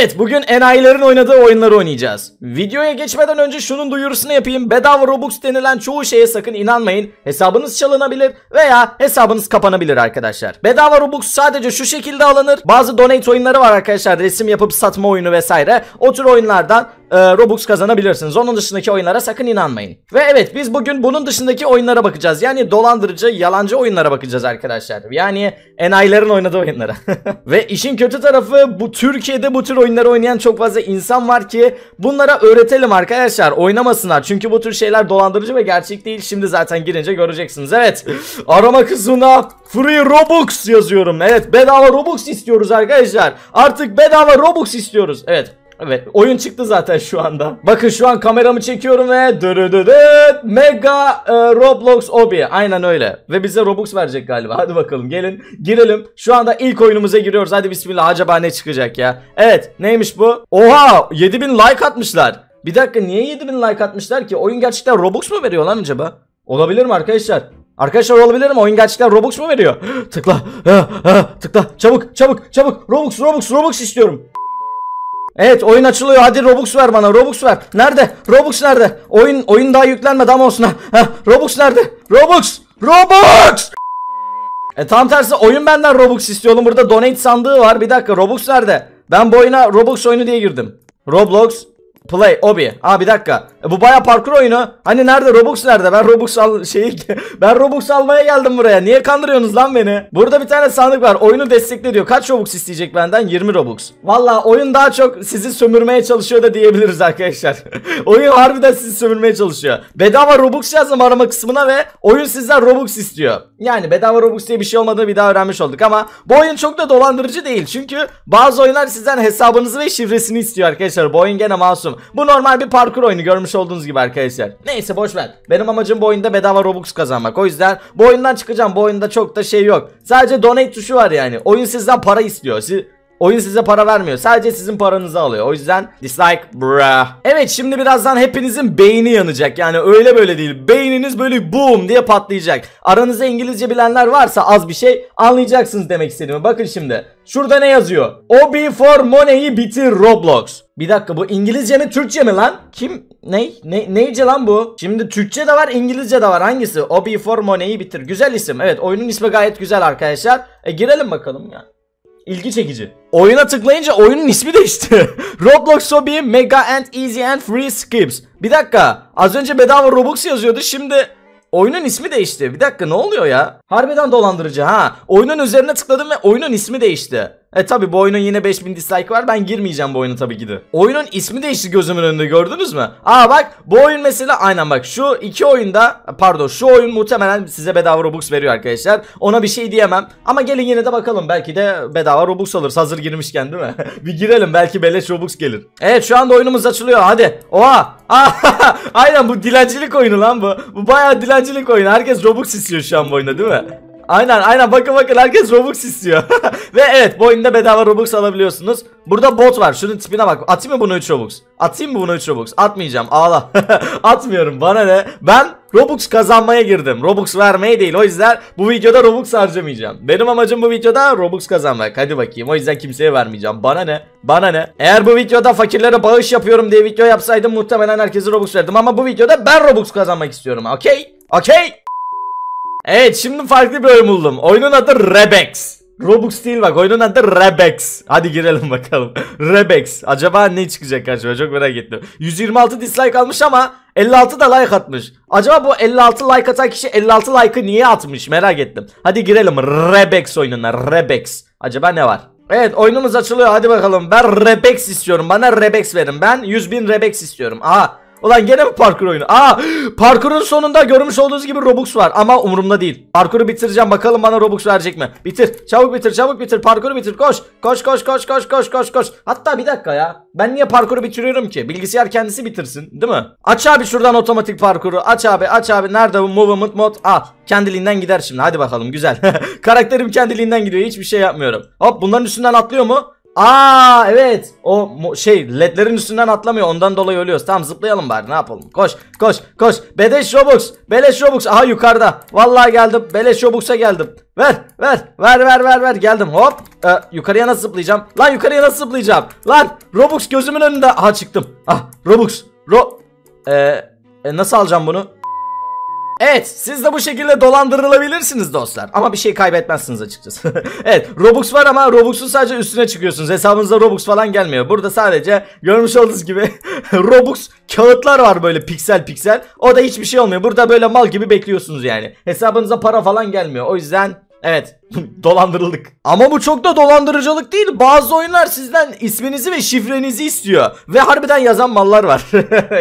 Evet bugün enayilerin oynadığı oyunları oynayacağız. Videoya geçmeden önce şunun duyurusunu yapayım. Bedava Robux denilen çoğu şeye sakın inanmayın. Hesabınız çalınabilir veya hesabınız kapanabilir arkadaşlar. Bedava Robux sadece şu şekilde alınır. Bazı donate oyunları var arkadaşlar. Resim yapıp satma oyunu vesaire. O tür oyunlardan e, Robux kazanabilirsiniz. Onun dışındaki oyunlara sakın inanmayın. Ve evet biz bugün bunun dışındaki oyunlara bakacağız. Yani dolandırıcı, yalancı oyunlara bakacağız arkadaşlar. Yani enayilerin oynadığı oyunlara. Ve işin kötü tarafı bu Türkiye'de bu tür oyunları oynayan çok fazla insan var ki bunlara öğretelim arkadaşlar. Oynamasınlar. Çünkü bu tür şeyler dolandırıcı ve gerçek değil. Şimdi zaten girince göreceksiniz. Evet. Arama kısmına Free Robux yazıyorum. Evet bedava Robux istiyoruz arkadaşlar. Artık bedava Robux istiyoruz. Evet Evet oyun çıktı zaten şu anda. Bakın şu an kameramı çekiyorum ve dırıdırıt Mega e, Roblox Obi. Aynen öyle. Ve bize Robux verecek galiba. Hadi bakalım gelin girelim. Şu anda ilk oyunumuza giriyoruz. Hadi bismillah acaba ne çıkacak ya. Evet neymiş bu? Oha 7000 like atmışlar. Bir dakika niye 7000 like atmışlar ki? Oyun gerçekten Robux mu veriyor lan acaba? Olabilir mi arkadaşlar? Arkadaşlar olabilir mi? Oyun gerçekten Robux mu veriyor? tıkla. Ha, ha, tıkla. Çabuk çabuk çabuk. Robux Robux Robux istiyorum. Evet oyun açılıyor. Hadi Robux ver bana. Robux ver. Nerede? Robux nerede? Oyun oyun daha yüklenmedi ama olsun. Heh, Robux nerede? Robux! Robux! E tam tersi oyun benden Robux istiyor oğlum. Burada donate sandığı var. Bir dakika Robux nerede? Ben bu oyuna Robux oyunu diye girdim. Roblox Play Obi. Aa bir dakika. E, bu baya parkur oyunu. Hani nerede Robux nerede? Ben Robux al şey ben Robux almaya geldim buraya. Niye kandırıyorsunuz lan beni? Burada bir tane sandık var. Oyunu destekle diyor. Kaç Robux isteyecek benden? 20 Robux. Valla oyun daha çok sizi sömürmeye çalışıyor da diyebiliriz arkadaşlar. oyun harbiden sizi sömürmeye çalışıyor. Bedava Robux yazdım arama kısmına ve oyun sizden Robux istiyor. Yani bedava Robux diye bir şey olmadığını bir daha öğrenmiş olduk ama bu oyun çok da dolandırıcı değil. Çünkü bazı oyunlar sizden hesabınızı ve şifresini istiyor arkadaşlar. Bu oyun gene masum. Bu, normal bir parkur oyunu görmüş olduğunuz gibi arkadaşlar. Neyse boşver. Benim amacım bu oyunda bedava Robux kazanmak. O yüzden bu oyundan çıkacağım. Bu oyunda çok da şey yok. Sadece donate tuşu var yani. Oyun sizden para istiyor. Siz, Oyun size para vermiyor. Sadece sizin paranızı alıyor. O yüzden dislike bruh. Evet şimdi birazdan hepinizin beyni yanacak. Yani öyle böyle değil. Beyniniz böyle boom diye patlayacak. Aranızda İngilizce bilenler varsa az bir şey anlayacaksınız demek istediğimi. Bakın şimdi. Şurada ne yazıyor? Obi for money'i bitir Roblox. Bir dakika bu İngilizce mi Türkçe mi lan? Kim? Ne? ne neyce lan bu? Şimdi Türkçe de var İngilizce de var hangisi? Obi for money'i bitir. Güzel isim. Evet oyunun ismi gayet güzel arkadaşlar. E girelim bakalım ya ilgi çekici. Oyuna tıklayınca oyunun ismi değişti. Roblox Sobi Mega and Easy and Free Skips. Bir dakika. Az önce bedava Robux yazıyordu. Şimdi Oyunun ismi değişti. Bir dakika ne oluyor ya? Harbiden dolandırıcı ha. Oyunun üzerine tıkladım ve oyunun ismi değişti. E tabi bu oyunun yine 5000 dislike var ben girmeyeceğim bu oyuna tabi ki de. Oyunun ismi değişti gözümün önünde gördünüz mü? Aa bak bu oyun mesela aynen bak şu iki oyunda pardon şu oyun muhtemelen size bedava Robux veriyor arkadaşlar. Ona bir şey diyemem ama gelin yine de bakalım belki de bedava Robux alırız hazır girmişken değil mi? bir girelim belki beleş Robux gelir. Evet şu anda oyunumuz açılıyor hadi. Oha aynen bu dilencilik oyunu lan bu. Bu bayağı dilencilik oyunu herkes Robux istiyor şu an bu oyunda değil mi? Aynen aynen bakın bakın herkes Robux istiyor. Ve evet bu oyunda bedava Robux alabiliyorsunuz. Burada bot var şunun tipine bak. Atayım mı bunu 3 Robux? Atayım mı bunu 3 Robux? Atmayacağım ağla. Atmıyorum bana ne? Ben Robux kazanmaya girdim. Robux vermeye değil. O yüzden bu videoda Robux harcamayacağım. Benim amacım bu videoda Robux kazanmak. Hadi bakayım. O yüzden kimseye vermeyeceğim. Bana ne? Bana ne? Eğer bu videoda fakirlere bağış yapıyorum diye video yapsaydım muhtemelen herkese Robux verdim. Ama bu videoda ben Robux kazanmak istiyorum. Okey? Okey? Evet şimdi farklı bir oyun buldum. Oyunun adı Rebex. Robux değil bak oyunun adı Rebex. Hadi girelim bakalım. Rebex. Acaba ne çıkacak acaba çok merak ettim. 126 dislike almış ama 56 da like atmış. Acaba bu 56 like atan kişi 56 like'ı niye atmış merak ettim. Hadi girelim Rebex oyununa Rebex. Acaba ne var? Evet oyunumuz açılıyor hadi bakalım. Ben Rebex istiyorum. Bana Rebex verin. Ben 100.000 Rebex istiyorum. Aha Ulan gene mi parkur oyunu? Aa parkurun sonunda görmüş olduğunuz gibi Robux var ama umurumda değil. Parkuru bitireceğim bakalım bana Robux verecek mi? Bitir çabuk bitir çabuk bitir parkuru bitir koş. Koş koş koş koş koş koş koş. Hatta bir dakika ya. Ben niye parkuru bitiriyorum ki? Bilgisayar kendisi bitirsin değil mi? Aç abi şuradan otomatik parkuru. Aç abi aç abi. Nerede bu movement mod? Al. Kendiliğinden gider şimdi hadi bakalım güzel. Karakterim kendiliğinden gidiyor hiçbir şey yapmıyorum. Hop bunların üstünden atlıyor mu? Aa evet. O şey ledlerin üstünden atlamıyor. Ondan dolayı ölüyoruz. Tamam zıplayalım bari. Ne yapalım? Koş, koş, koş. Beleş Robux. Beleş Robux. Aha yukarıda. Vallahi geldim. Beleş Robux'a geldim. Ver, ver, ver, ver, ver, ver. Geldim. Hop. Ee, yukarıya nasıl zıplayacağım? Lan yukarıya nasıl zıplayacağım? Lan Robux gözümün önünde. Aha çıktım. Ah Robux. Ro Ee, e, nasıl alacağım bunu? Evet siz de bu şekilde dolandırılabilirsiniz dostlar. Ama bir şey kaybetmezsiniz açıkçası. evet Robux var ama Robux'un sadece üstüne çıkıyorsunuz. Hesabınıza Robux falan gelmiyor. Burada sadece görmüş olduğunuz gibi Robux kağıtlar var böyle piksel piksel. O da hiçbir şey olmuyor. Burada böyle mal gibi bekliyorsunuz yani. Hesabınıza para falan gelmiyor. O yüzden evet Dolandırıldık. Ama bu çok da dolandırıcılık değil. Bazı oyunlar sizden isminizi ve şifrenizi istiyor. Ve harbiden yazan mallar var.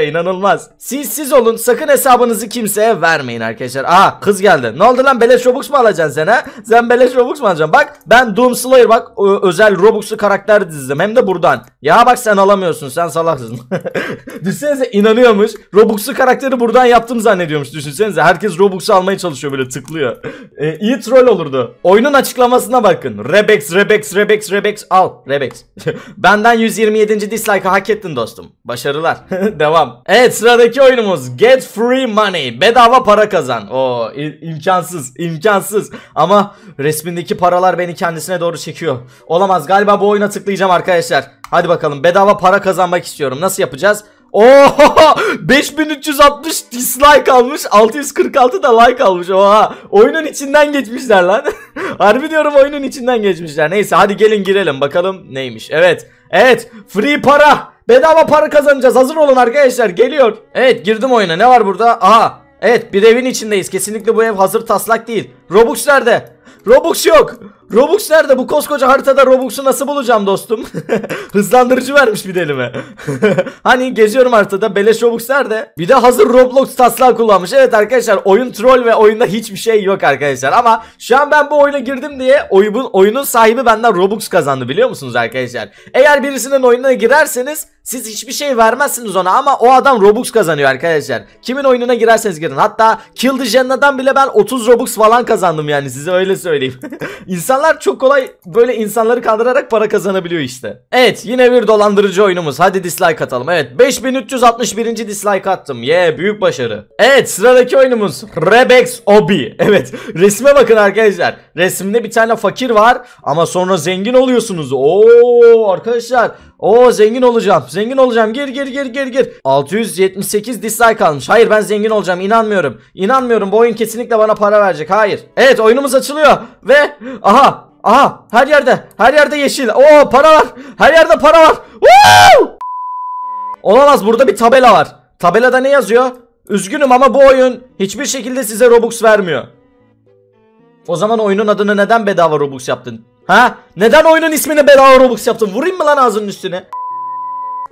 İnanılmaz. Siz siz olun. Sakın hesabınızı kimseye vermeyin arkadaşlar. Aha kız geldi. Ne oldu lan beleş Robux mu alacaksın sen ha? Sen beleş Robux mu alacaksın? Bak ben Doom Slayer bak özel Robux'lu karakter dizdim. Hem de buradan. Ya bak sen alamıyorsun. Sen salaksın. Düşünsenize inanıyormuş. Robux'lu karakteri buradan yaptım zannediyormuş. Düşünsenize herkes Robux'u almaya çalışıyor böyle tıklıyor. E, iyi troll olurdu. O Oyunun açıklamasına bakın. Rebex, Rebex, Rebex, Rebex. Al, Rebex. Benden 127. dislike'ı hak ettin dostum. Başarılar. Devam. Evet sıradaki oyunumuz Get Free Money. Bedava para kazan. O imkansız, imkansız. Ama resmindeki paralar beni kendisine doğru çekiyor. Olamaz. Galiba bu oyuna tıklayacağım arkadaşlar. Hadi bakalım bedava para kazanmak istiyorum. Nasıl yapacağız? Oha 5360 dislike almış 646 da like almış oha oyunun içinden geçmişler lan Harbi diyorum oyunun içinden geçmişler neyse hadi gelin girelim bakalım neymiş evet evet free para bedava para kazanacağız hazır olun arkadaşlar geliyor Evet girdim oyuna ne var burada aha evet bir evin içindeyiz kesinlikle bu ev hazır taslak değil Robux nerede Robux yok Robux nerede? Bu koskoca haritada Robux'u nasıl bulacağım dostum? Hızlandırıcı vermiş bir de elime. hani geziyorum haritada beleş Robux nerede? Bir de hazır Roblox taslağı kullanmış. Evet arkadaşlar oyun troll ve oyunda hiçbir şey yok arkadaşlar. Ama şu an ben bu oyuna girdim diye oyunun, oyunun sahibi benden Robux kazandı biliyor musunuz arkadaşlar? Eğer birisinin oyununa girerseniz siz hiçbir şey vermezsiniz ona ama o adam Robux kazanıyor arkadaşlar. Kimin oyununa girerseniz girin. Hatta Kill the bile ben 30 Robux falan kazandım yani size öyle söyleyeyim. İnsan İnsanlar çok kolay böyle insanları kandırarak para kazanabiliyor işte. Evet yine bir dolandırıcı oyunumuz. Hadi dislike atalım. Evet 5361. dislike attım. Ye yeah, büyük başarı. Evet sıradaki oyunumuz Rebex Obi. Evet resme bakın arkadaşlar. Resimde bir tane fakir var ama sonra zengin oluyorsunuz. Oo arkadaşlar. Oo zengin olacağım. Zengin olacağım. Gir gir gir gir gir. 678 dislike almış. Hayır ben zengin olacağım. İnanmıyorum. İnanmıyorum. Bu oyun kesinlikle bana para verecek. Hayır. Evet oyunumuz açılıyor. Ve aha aha her yerde her yerde yeşil. Oo para var. Her yerde para var. Woo! Olamaz burada bir tabela var. Tabelada ne yazıyor? Üzgünüm ama bu oyun hiçbir şekilde size Robux vermiyor. O zaman oyunun adını neden bedava Robux yaptın? Ha? Neden oyunun ismini bedava Robux yaptın? Vurayım mı lan ağzının üstüne?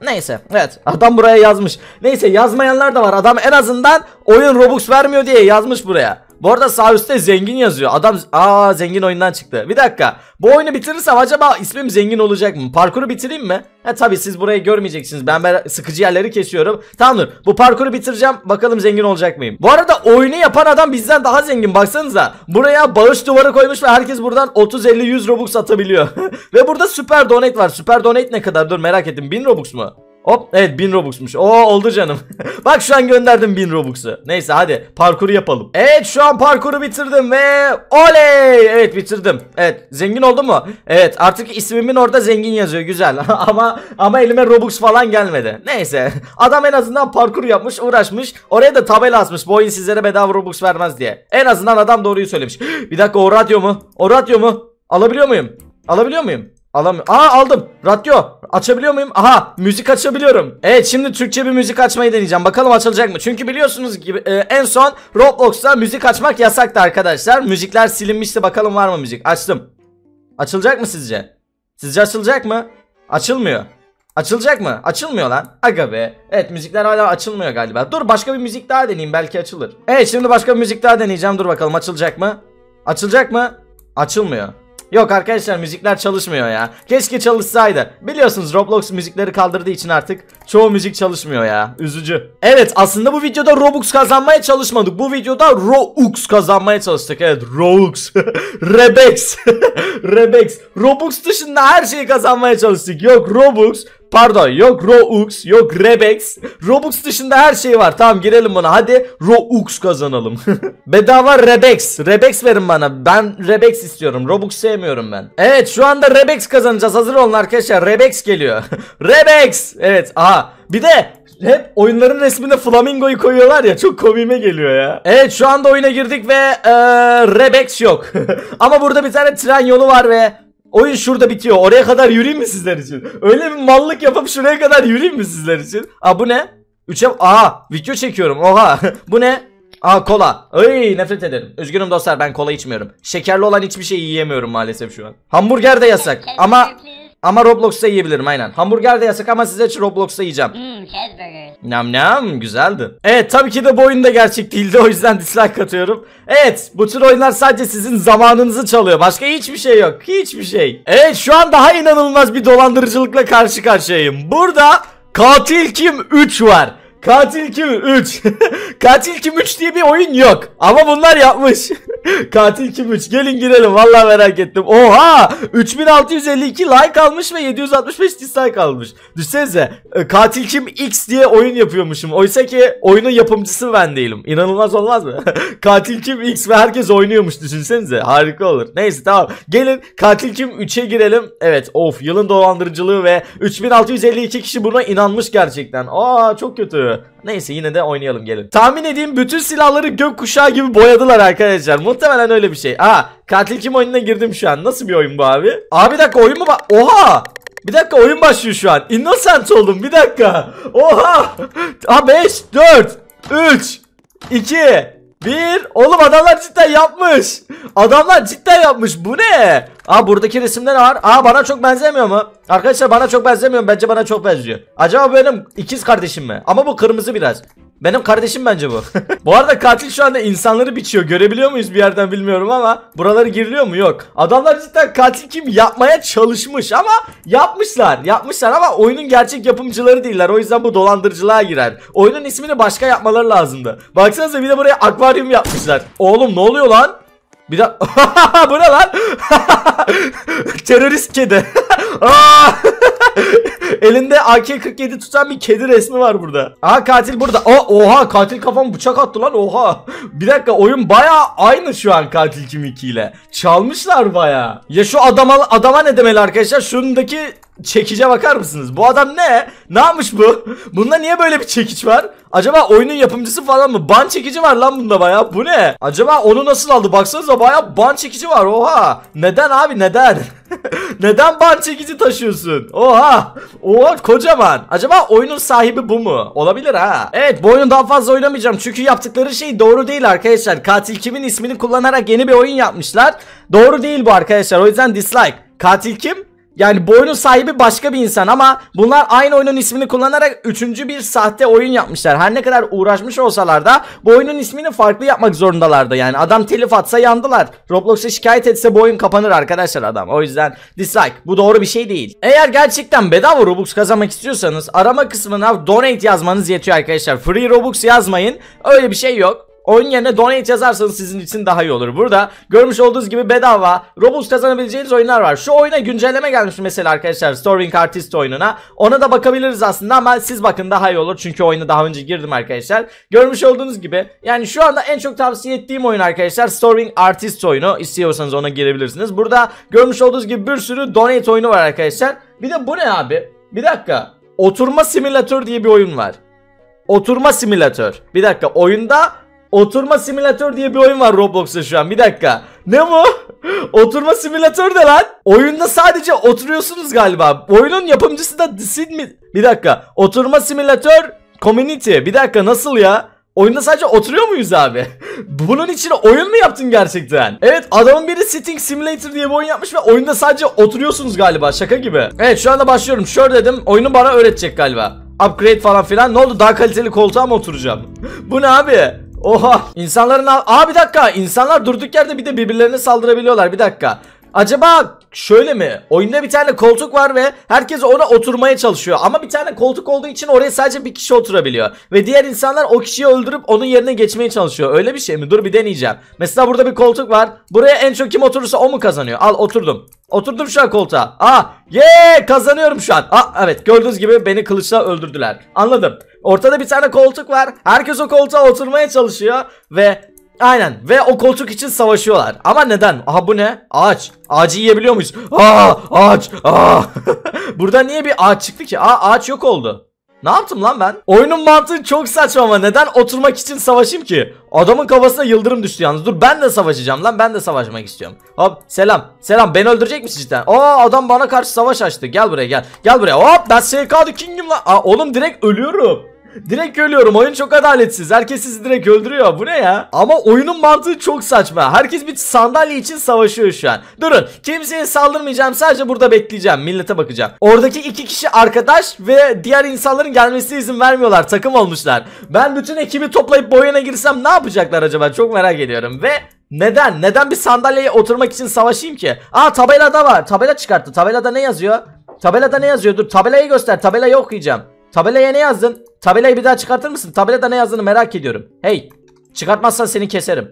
Neyse evet adam buraya yazmış. Neyse yazmayanlar da var. Adam en azından oyun Robux vermiyor diye yazmış buraya. Bu arada sağ üstte zengin yazıyor. Adam aa zengin oyundan çıktı. Bir dakika. Bu oyunu bitirirsem acaba ismim zengin olacak mı? Parkuru bitireyim mi? Ha tabii siz burayı görmeyeceksiniz. Ben, ben sıkıcı yerleri kesiyorum. Tamam dur. Bu parkuru bitireceğim. Bakalım zengin olacak mıyım? Bu arada oyunu yapan adam bizden daha zengin. Baksanıza. Buraya bağış duvarı koymuş ve herkes buradan 30-50-100 Robux atabiliyor. ve burada süper donate var. Süper donate ne kadar? Dur merak ettim. 1000 Robux mu? Hop evet 1000 Robux'muş. Oo oldu canım. Bak şu an gönderdim 1000 Robux'u. Neyse hadi parkuru yapalım. Evet şu an parkuru bitirdim ve oley. Evet bitirdim. Evet zengin oldu mu? Evet artık ismimin orada zengin yazıyor güzel. ama ama elime Robux falan gelmedi. Neyse adam en azından parkur yapmış uğraşmış. Oraya da tabela asmış. Bu oyun sizlere bedava Robux vermez diye. En azından adam doğruyu söylemiş. Bir dakika o radyo mu? O radyo mu? Alabiliyor muyum? Alabiliyor muyum? Alamıyorum. Aa aldım. Radyo. Açabiliyor muyum? Aha müzik açabiliyorum. Evet şimdi Türkçe bir müzik açmayı deneyeceğim. Bakalım açılacak mı? Çünkü biliyorsunuz gibi e, en son Roblox'ta müzik açmak yasaktı arkadaşlar. Müzikler silinmişti. Bakalım var mı müzik? Açtım. Açılacak mı sizce? Sizce açılacak mı? Açılmıyor. Açılacak mı? Açılmıyor lan. Aga be. Evet müzikler hala açılmıyor galiba. Dur başka bir müzik daha deneyeyim belki açılır. Evet şimdi başka bir müzik daha deneyeceğim. Dur bakalım açılacak mı? Açılacak mı? Açılmıyor. Yok arkadaşlar müzikler çalışmıyor ya. Keşke çalışsaydı. Biliyorsunuz Roblox müzikleri kaldırdığı için artık çoğu müzik çalışmıyor ya. Üzücü. Evet aslında bu videoda Robux kazanmaya çalışmadık. Bu videoda Robux kazanmaya çalıştık. Evet Robux. Rebex. Rebex. Robux dışında her şeyi kazanmaya çalıştık. Yok Robux Pardon yok Roux yok Rebex. Robux dışında her şey var. Tamam girelim buna hadi Roux kazanalım. Bedava Rebex. Rebex verin bana. Ben Rebex istiyorum. Robux sevmiyorum ben. Evet şu anda Rebex kazanacağız. Hazır olun arkadaşlar. Rebex geliyor. Rebex. Evet aha. Bir de hep oyunların resminde flamingoyu koyuyorlar ya çok komime geliyor ya. Evet şu anda oyuna girdik ve ee, Rebex yok. Ama burada bir tane tren yolu var ve Oyun şurada bitiyor. Oraya kadar yürüyeyim mi sizler için? Öyle bir mallık yapıp şuraya kadar yürüyeyim mi sizler için? Aa bu ne? Üçe... Aha video çekiyorum. Oha. bu ne? Aa kola. Ay nefret ederim. Üzgünüm dostlar ben kola içmiyorum. Şekerli olan hiçbir şey yiyemiyorum maalesef şu an. Hamburger de yasak. Ama ama Roblox'ta yiyebilirim aynen. Hamburger de yasak ama size Roblox'ta yiyeceğim. Hmm, cheeseburger. Nam nam güzeldi. Evet tabii ki de bu oyunda gerçek değildi o yüzden dislike atıyorum. Evet bu tür oyunlar sadece sizin zamanınızı çalıyor. Başka hiçbir şey yok. Hiçbir şey. Evet şu an daha inanılmaz bir dolandırıcılıkla karşı karşıyayım. Burada katil kim 3 var. Katil kim 3. Katil kim 3 diye bir oyun yok. Ama bunlar yapmış. Katil kim 3. Gelin girelim. Valla merak ettim. Oha! 3652 like almış ve 765 dislike almış. Düşünsenize. E, katil kim X diye oyun yapıyormuşum. Oysa ki oyunun yapımcısı ben değilim. İnanılmaz olmaz mı? Katil kim X ve herkes oynuyormuş. Düşünsenize. Harika olur. Neyse tamam. Gelin Katil kim 3'e girelim. Evet. Of. Yılın dolandırıcılığı ve 3652 kişi buna inanmış gerçekten. Aa çok kötü. Neyse yine de oynayalım gelin. Tahmin edeyim bütün silahları gök kuşağı gibi boyadılar arkadaşlar. Muhtemelen öyle bir şey. Aa katil kim oyununa girdim şu an. Nasıl bir oyun bu abi? Abi bir dakika oyun mu? Oha! Bir dakika oyun başlıyor şu an. Innocent oldum bir dakika. Oha! Ha 5, 4, 3, 2, bir. Oğlum adamlar cidden yapmış. Adamlar cidden yapmış. Bu ne? Aa buradaki resimler ne var? Aa bana çok benzemiyor mu? Arkadaşlar bana çok benzemiyor. Bence bana çok benziyor. Acaba benim ikiz kardeşim mi? Ama bu kırmızı biraz. Benim kardeşim bence bu. bu arada katil şu anda insanları biçiyor. Görebiliyor muyuz bir yerden bilmiyorum ama buraları giriliyor mu? Yok. Adamlar cidden katil kim yapmaya çalışmış ama yapmışlar. Yapmışlar ama oyunun gerçek yapımcıları değiller. O yüzden bu dolandırıcılığa girer. Oyunun ismini başka yapmaları lazımdı. Baksanıza bir de buraya akvaryum yapmışlar. Oğlum ne oluyor lan? Bir de bu ne lan? Terörist kedi. Elinde AK-47 tutan bir kedi resmi var burada. Aha katil burada. Aa, oha katil kafam bıçak attı lan oha. Bir dakika oyun baya aynı şu an katil kim ile. Çalmışlar baya. Ya şu adama, adama ne demeli arkadaşlar? Şundaki çekice bakar mısınız? Bu adam ne? Ne yapmış bu? Bunda niye böyle bir çekiç var? Acaba oyunun yapımcısı falan mı? Ban çekici var lan bunda baya. Bu ne? Acaba onu nasıl aldı? Baksanıza baya ban çekici var. Oha. Neden abi neden? neden ban çekici taşıyorsun? Oha. Oha kocaman. Acaba oyunun sahibi bu mu? Olabilir ha. Evet bu oyunu daha fazla oynamayacağım. Çünkü yaptıkları şey doğru değil arkadaşlar. Katil kimin ismini kullanarak yeni bir oyun yapmışlar. Doğru değil bu arkadaşlar. O yüzden dislike. Katil kim? Yani bu sahibi başka bir insan ama bunlar aynı oyunun ismini kullanarak üçüncü bir sahte oyun yapmışlar. Her ne kadar uğraşmış olsalar da bu oyunun ismini farklı yapmak zorundalardı. Yani adam telif atsa yandılar. Roblox'a şikayet etse bu oyun kapanır arkadaşlar adam. O yüzden dislike. Bu doğru bir şey değil. Eğer gerçekten bedava Robux kazanmak istiyorsanız arama kısmına donate yazmanız yetiyor arkadaşlar. Free Robux yazmayın. Öyle bir şey yok. Oyun yerine donate yazarsanız sizin için daha iyi olur. Burada görmüş olduğunuz gibi bedava Robux kazanabileceğiniz oyunlar var. Şu oyuna güncelleme gelmiş mesela arkadaşlar. Storming Artist oyununa. Ona da bakabiliriz aslında ama siz bakın daha iyi olur. Çünkü oyuna daha önce girdim arkadaşlar. Görmüş olduğunuz gibi yani şu anda en çok tavsiye ettiğim oyun arkadaşlar Storming Artist oyunu. İstiyorsanız ona girebilirsiniz. Burada görmüş olduğunuz gibi bir sürü donate oyunu var arkadaşlar. Bir de bu ne abi? Bir dakika. Oturma simülatör diye bir oyun var. Oturma simülatör. Bir dakika oyunda Oturma simülatör diye bir oyun var Roblox'ta şu an. Bir dakika. Ne bu? Oturma simülatör de lan. Oyunda sadece oturuyorsunuz galiba. Oyunun yapımcısı da Sid mi? Bir dakika. Oturma simülatör community. Bir dakika nasıl ya? Oyunda sadece oturuyor muyuz abi? Bunun için oyun mu yaptın gerçekten? Evet adamın biri Sitting Simulator diye bir oyun yapmış ve oyunda sadece oturuyorsunuz galiba şaka gibi. Evet şu anda başlıyorum. Şöyle dedim oyunu bana öğretecek galiba. Upgrade falan filan ne oldu daha kaliteli koltuğa mı oturacağım? bu ne abi? Oha. İnsanların Aa bir dakika. insanlar durduk yerde bir de birbirlerine saldırabiliyorlar. Bir dakika. Acaba şöyle mi? Oyunda bir tane koltuk var ve herkes ona oturmaya çalışıyor. Ama bir tane koltuk olduğu için oraya sadece bir kişi oturabiliyor. Ve diğer insanlar o kişiyi öldürüp onun yerine geçmeye çalışıyor. Öyle bir şey mi? Dur bir deneyeceğim. Mesela burada bir koltuk var. Buraya en çok kim oturursa o mu kazanıyor? Al oturdum. Oturdum şu an koltuğa. Aa, ye kazanıyorum şu an. Aa, evet gördüğünüz gibi beni kılıçla öldürdüler. Anladım. Ortada bir tane koltuk var. Herkes o koltuğa oturmaya çalışıyor. Ve Aynen ve o koltuk için savaşıyorlar. Ama neden? Aha bu ne? Ağaç. Ağacı yiyebiliyor muyuz? Aa ah, ağaç. Aa. Ah. Burada niye bir ağaç çıktı ki? Aa ağaç yok oldu. Ne yaptım lan ben? Oyunun mantığı çok saçma ama neden oturmak için savaşayım ki? Adamın kafasına yıldırım düştü yalnız. Dur ben de savaşacağım lan ben de savaşmak istiyorum. Hop selam. Selam beni öldürecek misin cidden? Aa adam bana karşı savaş açtı. Gel buraya gel. Gel buraya. Hop ben SK'da kingim lan. Aa oğlum direkt ölüyorum. Direkt ölüyorum. Oyun çok adaletsiz. Herkes sizi direkt öldürüyor. Bu ne ya? Ama oyunun mantığı çok saçma. Herkes bir sandalye için savaşıyor şu an. Durun. Kimseye saldırmayacağım. Sadece burada bekleyeceğim. Millete bakacağım. Oradaki iki kişi arkadaş ve diğer insanların gelmesine izin vermiyorlar. Takım olmuşlar. Ben bütün ekibi toplayıp boyuna girsem ne yapacaklar acaba? Çok merak ediyorum. Ve neden? Neden bir sandalyeye oturmak için savaşayım ki? Aa tabelada var. Tabela çıkarttı. Tabelada ne yazıyor? Tabelada ne yazıyor? Dur tabelayı göster. Tabelayı okuyacağım. Tabelaya ne yazdın? Tabelayı bir daha çıkartır mısın? Tabelada ne yazdığını merak ediyorum. Hey. Çıkartmazsan seni keserim.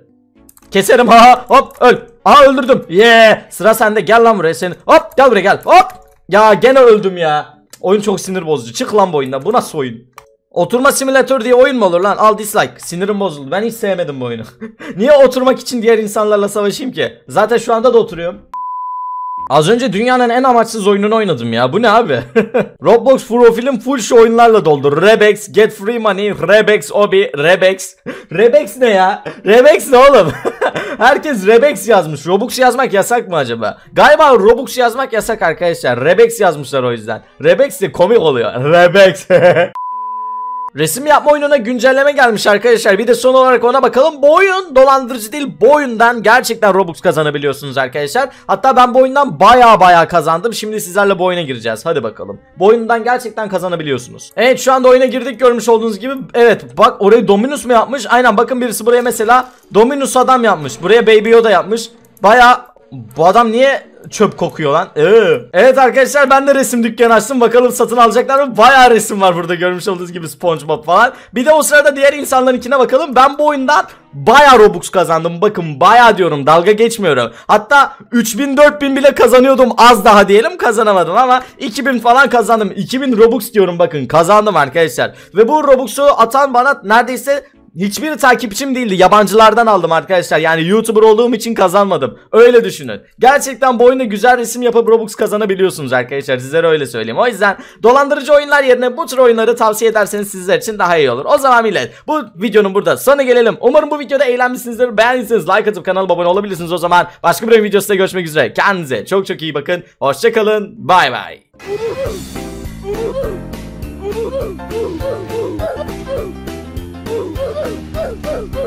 Keserim ha. Hop öl. Aha öldürdüm. Ye. Yeah. Sıra sende. Gel lan buraya senin. Hop gel buraya gel. Hop. Ya gene öldüm ya. Oyun çok sinir bozucu. Çık lan bu oyundan. Bu nasıl oyun? Oturma simülatör diye oyun mu olur lan? Al dislike. Sinirim bozuldu. Ben hiç sevmedim bu oyunu. Niye oturmak için diğer insanlarla savaşayım ki? Zaten şu anda da oturuyorum. Az önce dünyanın en amaçsız oyununu oynadım ya. Bu ne abi? Roblox profilim full şu oyunlarla doldu. Rebex, Get Free Money, Rebex Obi, Rebex. Rebex ne ya? Rebex ne oğlum? Herkes Rebex yazmış. Robux yazmak yasak mı acaba? Galiba Robux yazmak yasak arkadaşlar. Rebex yazmışlar o yüzden. Rebex de komik oluyor. Rebex. Resim yapma oyununa güncelleme gelmiş arkadaşlar. Bir de son olarak ona bakalım. Bu oyun dolandırıcı değil. Bu oyundan gerçekten Robux kazanabiliyorsunuz arkadaşlar. Hatta ben bu oyundan baya baya kazandım. Şimdi sizlerle bu oyuna gireceğiz. Hadi bakalım. Bu oyundan gerçekten kazanabiliyorsunuz. Evet şu anda oyuna girdik görmüş olduğunuz gibi. Evet bak orayı Dominus mu yapmış? Aynen bakın birisi buraya mesela Dominus adam yapmış. Buraya Baby Yoda yapmış. Baya bu adam niye çöp kokuyor lan. Ee. Evet arkadaşlar ben de resim dükkanı açtım. Bakalım satın alacaklar mı? Bayağı resim var burada görmüş olduğunuz gibi SpongeBob falan. Bir de o sırada diğer insanlarınkine bakalım. Ben bu oyundan baya Robux kazandım. Bakın baya diyorum dalga geçmiyorum. Hatta 3000 4000 bile kazanıyordum az daha diyelim kazanamadım ama 2000 falan kazandım. 2000 Robux diyorum bakın kazandım arkadaşlar. Ve bu Robux'u atan bana neredeyse Hiçbiri takipçim değildi. Yabancılardan aldım arkadaşlar. Yani YouTuber olduğum için kazanmadım. Öyle düşünün. Gerçekten bu oyunda güzel resim yapıp Robux kazanabiliyorsunuz arkadaşlar. Sizlere öyle söyleyeyim. O yüzden dolandırıcı oyunlar yerine bu tür oyunları tavsiye ederseniz sizler için daha iyi olur. O zaman millet bu videonun burada sonu gelelim. Umarım bu videoda eğlenmişsinizdir. Beğendiyseniz like atıp kanala abone olabilirsiniz o zaman. Başka bir videosunda görüşmek üzere. Kendinize çok çok iyi bakın. Hoşçakalın. Bay bay. woo, woo,